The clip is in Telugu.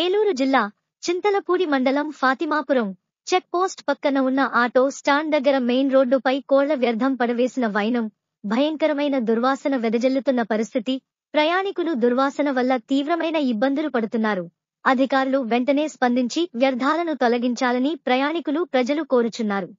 ఏలూరు జిల్లా చింతలపూడి మండలం ఫాతిమాపురం చెక్ పోస్ట్ పక్కన ఉన్న ఆటో స్టాండ్ దగ్గర మెయిన్ రోడ్డుపై కోళ్ల వ్యర్థం పడవేసిన వైనం భయంకరమైన దుర్వాసన వెదజల్లుతున్న పరిస్థితి ప్రయాణికులు దుర్వాసన వల్ల తీవ్రమైన ఇబ్బందులు పడుతున్నారు అధికారులు వెంటనే స్పందించి వ్యర్థాలను తొలగించాలని ప్రయాణికులు ప్రజలు కోరుచున్నారు